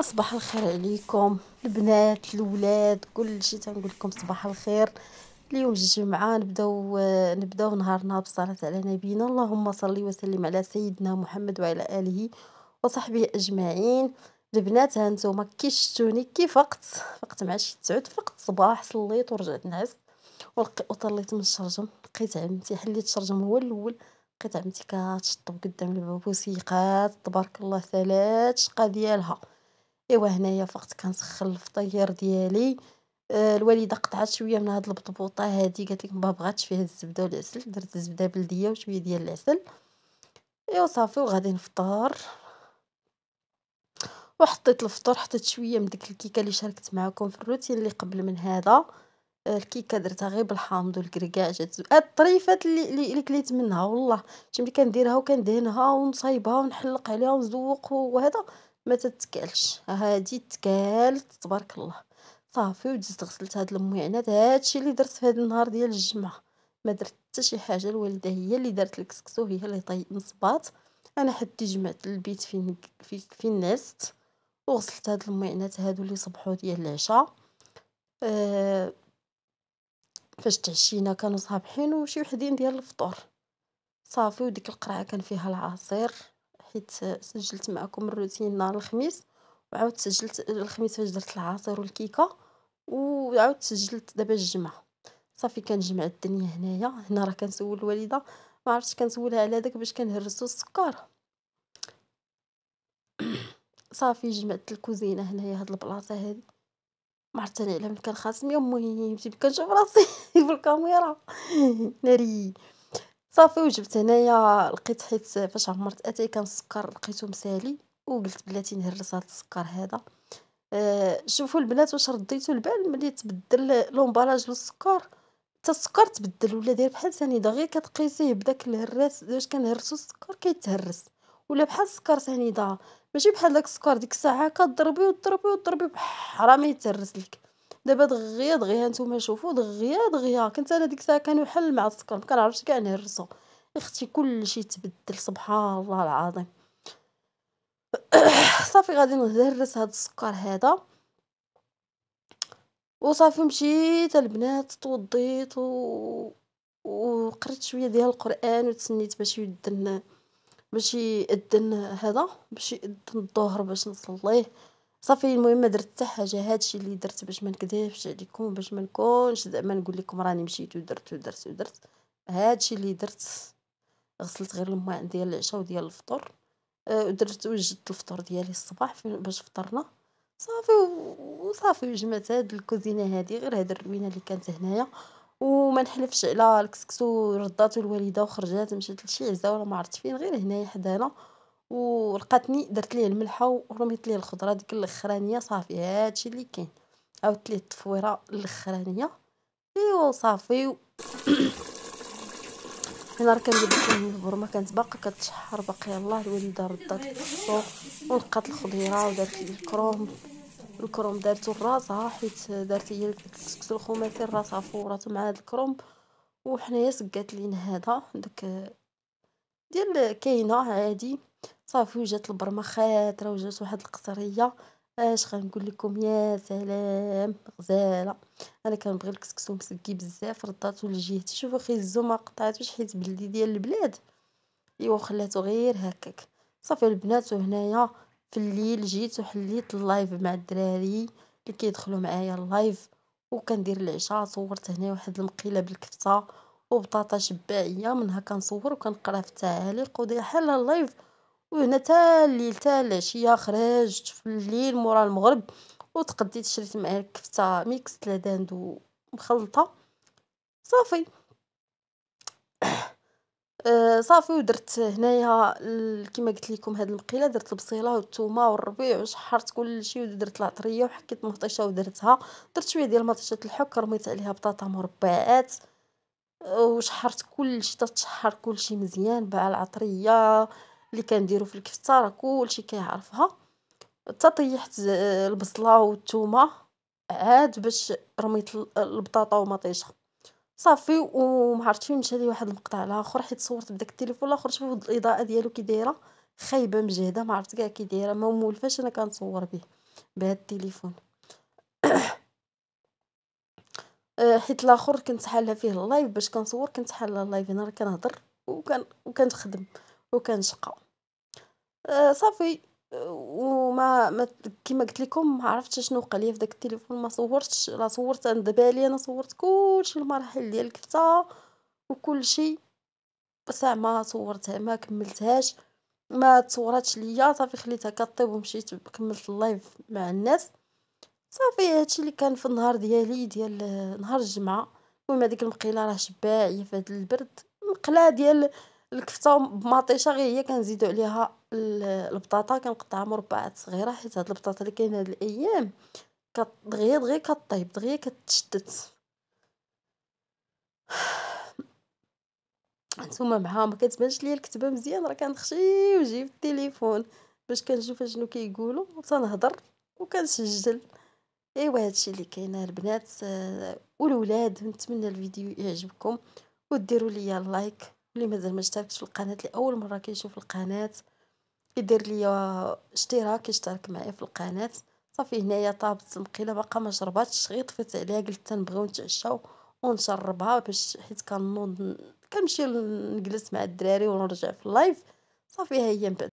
صباح الخير عليكم البنات الولاد كل شيء تنقول لكم صباح الخير اليوم الجمعة نبداو نبداو نهارنا بالصلاة على نبينا اللهم صل وسلم على سيدنا محمد وعلى آله وصحبه أجمعين البنات هانتوما كي شتوني كي فقت فقت مع شي تسعود فقت صباح صليت ورجعت نعس وطليت من الشرجم لقيت عمتي حليت الشرجم هو الاول لقيت عمتي كتشطب قدام الباب وسيقات تبارك الله ثلاث شقا ديالها إيوا هنايا فقت كنسخن الفطير ديالي آه، الوالدة قطعات شوية من هاد البطبوطة هادي قالت لك مبغاتش فيها الزبدة والعسل درت الزبدة بلدية وشوية ديال العسل إيوا صافي وغادي نفطر وحطيت الفطور حطيت شوية من ديك الكيكة اللي شاركت معاكم في الروتين اللي قبل من هذا آه، الكيكة درتها غير بالحامض والكركاع جات الطريفات اللي اللي كليت منها والله شي كنديرها وكندهنها ونصايبها ونحلق عليها ونزوق وهذا ما تتكالش هادي تكالت تبارك الله صافي ودزت غسلت هاد المويعنات هادشي اللي درت في هاد النهار ديال الجمعة ما درت حتى شي حاجه الوالده هي اللي دارت الكسكسو هي اللي نصبات انا حدي جمعت البيت فين فين نعست وغسلت هاد المعنات هادو اللي صبحوا ديال العشاء آه، فاش تعشينا كانوا صابحين وشي وحدين ديال الفطور صافي وديك القرعه كان فيها العصير حيت سجلت معكم الروتين نهار الخميس وعاود سجلت الخميس فاش درت العصير والكيكه وعاود سجلت دابا الجمعه صافي كنجمع الدنيا هنايا هنا راه كنسول الوالده ما عرفتش كنسولها على داك باش كنهرسو السكر صافي جمعت الكوزينه هنايا هاد البلاصه هادي ما عرفت انا على من خاصني المهم كنشوف راسي في الكاميرا ناري صافي وجبت هنايا لقيت حيت فاش عمرت اتاي كان السكر لقيتو مسالي وقلت بلاتي نهرس هاد السكر هذا آه، شوفوا البنات واش رديتو البال ملي تبدل لومبالاج للسكر حتى السكر تبدل ولا داير بحال سنيده غير كتقيسيه بداك الهراس واش كنهرسو السكر كيتهرس ولا بحال السكر سنيده ماشي بحال داك السكر ديك الساعه كتضربي وتضربي وتضربي بحال ما يتهرس لك دابا دغيا دغيا نتوما شوفوا دغيا دغيا كنت انا ديك الساعه كانوا حل مع السكر ما كنعرفش كاع نهرسو اختي كلشي تبدل سبحان الله العظيم صافي غادي نهرس هذا السكر هذا وصافي مشيت البنات توضيت و وقريت شويه ديال القران وتسنيت باش يدن باش يأذن هذا باش يأذن الظهر باش نصليه صافي المهم ما درت حتى حاجه هادشي اللي درت باش ما نكذبش عليكم باش ما نكونش زعما نقول لكم راني مشيت ودرت ودرت ودرت هادشي اللي درت غسلت غير الماء ديال العشاء وديال الفطور أه، درت وجدت الفطور ديالي الصباح باش فطرنا صافي وصافي وجمعت هاد الكوزينه هادي غير هاد الروينه اللي كانت هنايا وما نحلفش على الكسكسو رداتو الوالده وخرجات مشات لشي عزا ولا ما عرفت فين غير هنايا حدانا ولقاتني درت ليه الملحه ورميت ليه الخضره ديك الاخرانيه صافي هادشي اللي كاين عاودت ليه التفويره الاخرانيه ايوا صافي نهار كندير البرمه كانت باقا كتشحر باقي الله الوالده ردات الفصو ولقات الخضيره ودارت لي الكروم الكروم دارتو لراسها حيت دارت هي الكسكس الخماسي لراسها فوراتو مع هاد الكروم وحنايا سقات لينا هذا داك ديال كاينة عادي، صافي وجات البرمخات، راه وجات واحد القصرية، آه، اش غنقول لكم يا سلام غزالة، أنا كنبغي الكسكسو مسكي بزاف رداتو لجهتي شوفو خي الزو ما قطعتوش حيت بلدي ديال البلاد، إيوا خلاتو غير هكاك، صافي البنات وهنايا في الليل جيت وحليت اللايف مع الدراري اللي كيدخلو معايا اللايف، وكندير العشاء صورت هنا واحد المقيلة بالكفتة. وبطاطا شباعيه منها كنصور وكنقرا في التعاليق ودايره بحالها لايف وهنا تا الليل تا العشيه خرجت في الليل مورا المغرب وتقديت شريت معايا الكفته ميكس لاداندو مخلطه صافي آه، صافي ودرت هنايا كما قلت لكم هاد المقيله درت البصيله والثومه والربيع وشحرت كلشي ودرت العطريه وحكيت المطيشه ودرتها درت شويه ديال مطيشه الحك رميت عليها بطاطا مربعات وشحرت كلشي تتشحر كلشي مزيان بقى العطريه اللي كنديرو في الكفته راه كلشي كيعرفها تطيحت البصله والثومه عاد باش رميت البطاطا ومطيشه صافي ومعرفتش فين مشى واحد المقطع لاخر حيت صورت بداك التليفون لاخر شوف الاضاءه ديالو كي دايره خايبه مجهده ما عرفت كاع كي دايره ما مولفاش انا كنصور به بهذا التليفون آه، حيت لاخر كنت حاله فيه اللايف باش كنصور كنت حاله اللايف هنا راه كنهضر وكان وكنخدم وكنشقى آه، صافي آه، وما ما كيما قلت لكم ما عرفتش شنو وقع ليا في داك التليفون ما صورتش لا صورت انا دبالي انا صورت كلشي المراحل ديال الكفته وكلشي ساعة ما صورتها ما كملتهاش ما تصوراتش ليا صافي خليتها كطيب ومشيت كملت اللايف مع الناس صافي هادشي اللي كان في النهار ديالي ديال آه، نهار الجمعة المهم هاديك المقيلة راه شباعيه في هاد البرد مقلاه ديال الكفتة بمطيشة غير هي كنزيدو عليها البطاطا كنقطعها مربعات صغيرة حيت هاد البطاطا اللي كاينه هاد الايام دغيا دغيا كطيب دغيا كتشتت نتوما معاها ما كتبانش ليا الكتبه مزيان راه كنخشي وجهي في التليفون باش كنشوف اشنو كيقولوا تنهضر وكنسجل ايوا هادشي اللي كاين البنات آه، والولاد نتمنى الفيديو يعجبكم وديروا ليا لايك اللي مازال ما اشتركش في القناه لاول مره كيشوف القناه يدير ليا اشتراك يشترك معايا في القناه صافي هنايا طابت مقيله باقا ما شرباتش غير طفيت عليها قلت تنبغيو نتعشاو ونشربها باش حيت كنوض كنمشي نجلس مع الدراري ونرجع في اللايف صافي ها هي من بعد